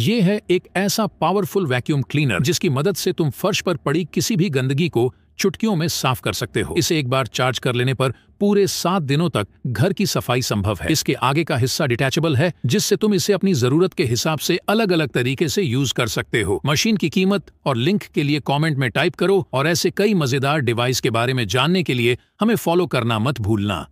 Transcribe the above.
ये है एक ऐसा पावरफुल वैक्यूम क्लीनर जिसकी मदद से तुम फर्श पर पड़ी किसी भी गंदगी को चुटकियों में साफ कर सकते हो इसे एक बार चार्ज कर लेने पर पूरे सात दिनों तक घर की सफाई संभव है इसके आगे का हिस्सा डिटैचेबल है जिससे तुम इसे अपनी जरूरत के हिसाब से अलग अलग तरीके से यूज कर सकते हो मशीन की कीमत और लिंक के लिए कमेंट में टाइप करो और ऐसे कई मजेदार डिवाइस के बारे में जानने के लिए हमें फॉलो करना मत भूलना